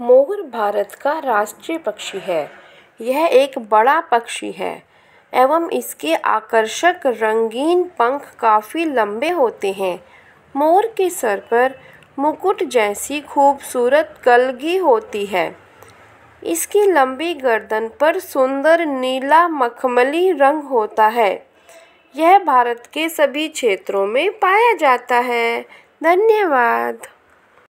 मोर भारत का राष्ट्रीय पक्षी है यह एक बड़ा पक्षी है एवं इसके आकर्षक रंगीन पंख काफ़ी लंबे होते हैं मोर के सर पर मुकुट जैसी खूबसूरत कलगी होती है इसकी लंबी गर्दन पर सुंदर नीला मखमली रंग होता है यह भारत के सभी क्षेत्रों में पाया जाता है धन्यवाद